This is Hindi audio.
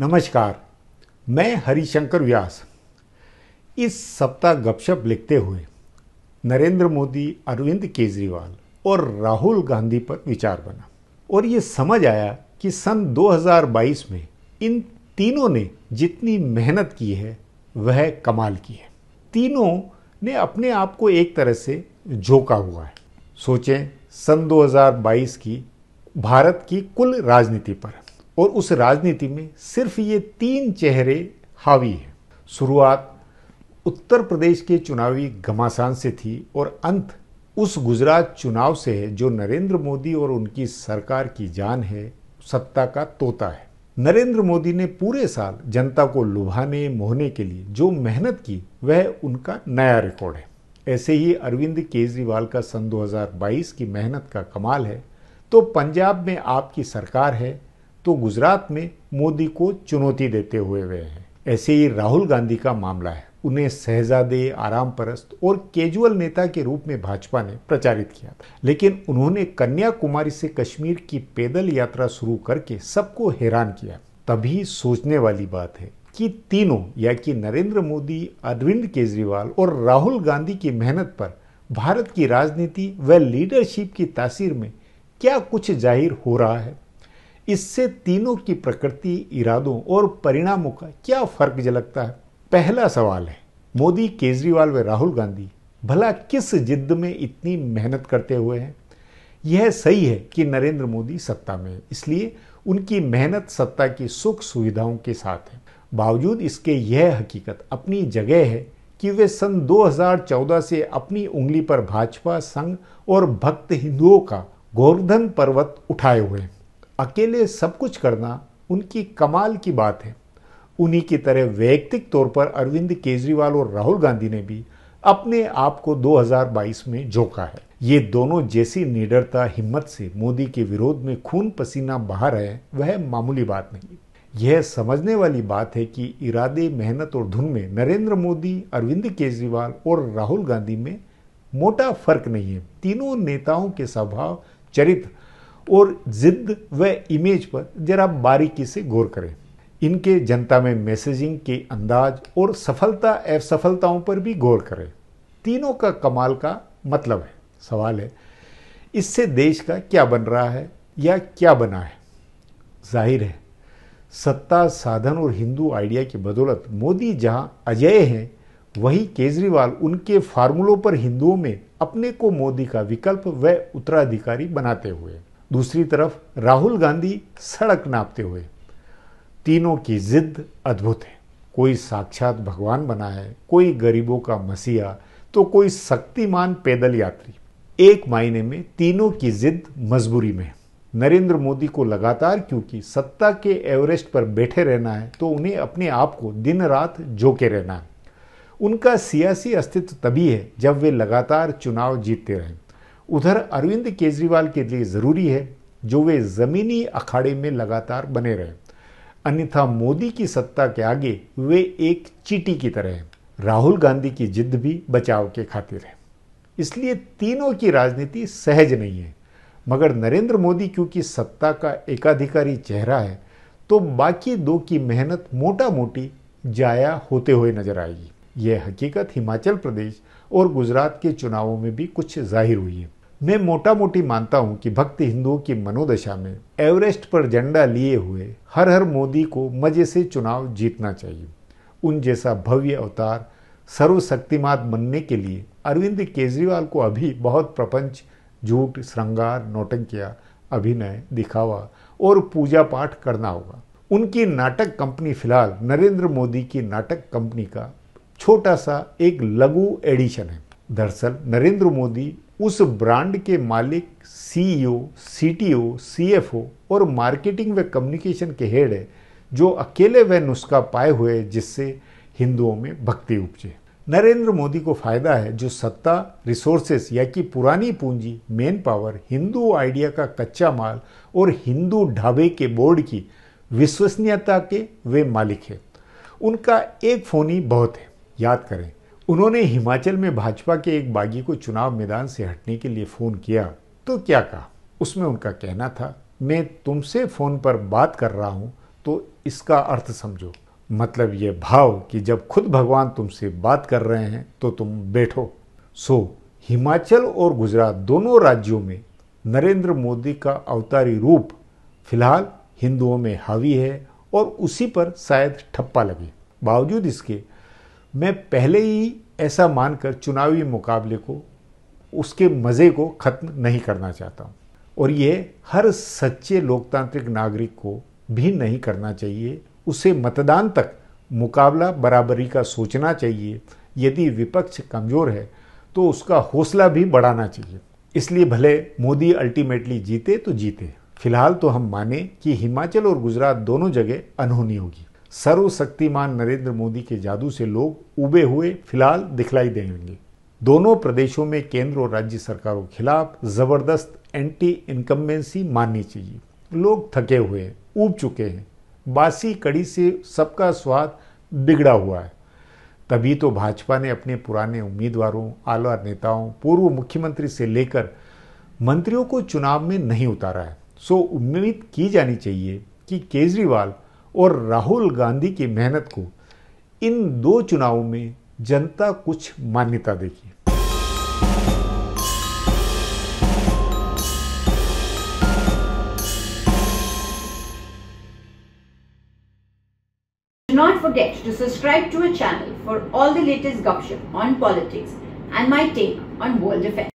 नमस्कार मैं हरिशंकर व्यास इस सप्ताह गपशप लिखते हुए नरेंद्र मोदी अरविंद केजरीवाल और राहुल गांधी पर विचार बना और ये समझ आया कि सन 2022 में इन तीनों ने जितनी मेहनत की है वह कमाल की है तीनों ने अपने आप को एक तरह से झोंका हुआ है सोचें सन 2022 की भारत की कुल राजनीति पर और उस राजनीति में सिर्फ ये तीन चेहरे हावी हैं शुरुआत उत्तर प्रदेश के चुनावी घमासान से थी और अंत उस गुजरात चुनाव से है जो नरेंद्र मोदी और उनकी सरकार की जान है सत्ता का तोता है नरेंद्र मोदी ने पूरे साल जनता को लुभाने मोहने के लिए जो मेहनत की वह उनका नया रिकॉर्ड है ऐसे ही अरविंद केजरीवाल का सन 2022 की मेहनत का कमाल है तो पंजाब में आपकी सरकार है तो गुजरात में मोदी को चुनौती देते हुए वे हैं ऐसे ही राहुल गांधी का मामला है उन्हें सहजादे आराम परस्त और केजुअल नेता के रूप में भाजपा ने प्रचारित किया था लेकिन उन्होंने कन्याकुमारी से कश्मीर की पैदल यात्रा शुरू करके सबको हैरान किया तभी सोचने वाली बात है कि तीनों या कि नरेंद्र मोदी अरविंद केजरीवाल और राहुल गांधी की मेहनत पर भारत की राजनीति व लीडरशिप की तासीर में क्या कुछ जाहिर हो रहा है इससे तीनों की प्रकृति इरादों और परिणामों का क्या फर्क झलकता है पहला सवाल है मोदी केजरीवाल व राहुल गांधी भला किस जिद्द में इतनी मेहनत करते हुए हैं यह सही है कि नरेंद्र मोदी सत्ता में है इसलिए उनकी मेहनत सत्ता की सुख सुविधाओं के साथ है बावजूद इसके यह हकीकत अपनी जगह है कि वे सन 2014 से अपनी उंगली पर भाजपा संघ और भक्त हिंदुओं का गोवर्धन पर्वत उठाए हुए हैं अकेले सब कुछ करना उनकी कमाल की बात है उन्हीं की तरह व्यक्तिक तौर पर अरविंद केजरीवाल और राहुल गांधी ने भी अपने आप को 2022 में झोंका है ये दोनों जैसी निडरता हिम्मत से मोदी के विरोध में खून पसीना बहा रहे वह मामूली बात नहीं यह समझने वाली बात है कि इरादे मेहनत और धुन में नरेंद्र मोदी अरविंद केजरीवाल और राहुल गांधी में मोटा फर्क नहीं है तीनों नेताओं के स्वभाव चरित्र और जिद व इमेज पर जरा बारीकी से गौर करें इनके जनता में मैसेजिंग के अंदाज और सफलता असफलताओं पर भी गौर करें तीनों का कमाल का मतलब है सवाल है इससे देश का क्या बन रहा है या क्या बना है जाहिर है सत्ता साधन और हिंदू आइडिया की बदौलत मोदी जहां अजय हैं वहीं केजरीवाल उनके फार्मूलों पर हिंदुओं में अपने को मोदी का विकल्प व उत्तराधिकारी बनाते हुए दूसरी तरफ राहुल गांधी सड़क नापते हुए तीनों की जिद अद्भुत है कोई साक्षात भगवान बना है कोई गरीबों का मसीहा तो कोई शक्तिमान पैदल यात्री एक मायने में तीनों की जिद मजबूरी में नरेंद्र मोदी को लगातार क्योंकि सत्ता के एवरेस्ट पर बैठे रहना है तो उन्हें अपने आप को दिन रात जोके रहना है उनका सियासी अस्तित्व तभी है जब वे लगातार चुनाव जीतते रहें उधर अरविंद केजरीवाल के लिए ज़रूरी है जो वे ज़मीनी अखाड़े में लगातार बने रहे अन्यथा मोदी की सत्ता के आगे वे एक चीटी की तरह हैं राहुल गांधी की जिद भी बचाव के खातिर है इसलिए तीनों की राजनीति सहज नहीं है मगर नरेंद्र मोदी क्योंकि सत्ता का एकाधिकारी चेहरा है तो बाकी दो की मेहनत मोटा मोटी जाया होते हुए नजर आएगी यह हकीकत हिमाचल प्रदेश और गुजरात के चुनावों में भी कुछ जाहिर हुई है मैं मोटा मोटी मानता हूं कि भक्त हिंदुओं की मनोदशा में एवरेस्ट पर झंडा लिए हुए हर हर मोदी को मजे से चुनाव जीतना चाहिए उन जैसा भव्य अवतार सर्वशक्तिमान बनने के लिए अरविंद केजरीवाल को अभी बहुत प्रपंच झूठ श्रृंगार नौटंकिया अभिनय दिखावा और पूजा पाठ करना होगा उनकी नाटक कंपनी फिलहाल नरेंद्र मोदी की नाटक कंपनी का छोटा सा एक लघु एडिशन है दरअसल नरेंद्र मोदी उस ब्रांड के मालिक सीईओ, सीटीओ, सीएफओ और मार्केटिंग व कम्युनिकेशन के हेड है जो अकेले वह नुस्खा पाए हुए जिससे हिंदुओं में भक्ति उपजे नरेंद्र मोदी को फायदा है जो सत्ता रिसोर्सेस या कि पुरानी पूंजी मेन पावर हिंदू आइडिया का कच्चा माल और हिंदू ढाबे के बोर्ड की विश्वसनीयता के वे मालिक हैं उनका एक फोनी बहुत है याद करें उन्होंने हिमाचल में भाजपा के एक बागी को चुनाव मैदान से हटने के लिए फ़ोन किया तो क्या कहा उसमें उनका कहना था मैं तुमसे फ़ोन पर बात कर रहा हूं तो इसका अर्थ समझो मतलब ये भाव कि जब खुद भगवान तुमसे बात कर रहे हैं तो तुम बैठो सो हिमाचल और गुजरात दोनों राज्यों में नरेंद्र मोदी का अवतारी रूप फिलहाल हिंदुओं में हावी है और उसी पर शायद ठप्पा लगे बावजूद इसके मैं पहले ही ऐसा मानकर चुनावी मुकाबले को उसके मज़े को ख़त्म नहीं करना चाहता हूँ और ये हर सच्चे लोकतांत्रिक नागरिक को भी नहीं करना चाहिए उसे मतदान तक मुकाबला बराबरी का सोचना चाहिए यदि विपक्ष कमज़ोर है तो उसका हौसला भी बढ़ाना चाहिए इसलिए भले मोदी अल्टीमेटली जीते तो जीते फिलहाल तो हम माने कि हिमाचल और गुजरात दोनों जगह अनहोनी होगी सर्वशक्तिमान नरेंद्र मोदी के जादू से लोग उबे हुए फिलहाल दिखलाई देंगे दोनों प्रदेशों में केंद्र और राज्य सरकारों के खिलाफ जबरदस्त एंटी इनकम्बेंसी माननी चाहिए लोग थके हुए हैं चुके हैं बासी कड़ी से सबका स्वाद बिगड़ा हुआ है तभी तो भाजपा ने अपने पुराने उम्मीदवारों आला नेताओं पूर्व मुख्यमंत्री से लेकर मंत्रियों को चुनाव में नहीं उतारा है सो उम्मीद की जानी चाहिए कि केजरीवाल और राहुल गांधी की मेहनत को इन दो चुनावों में जनता कुछ मान्यता देगी not forget to subscribe to our channel for all the latest gossip on politics and my take on world affairs.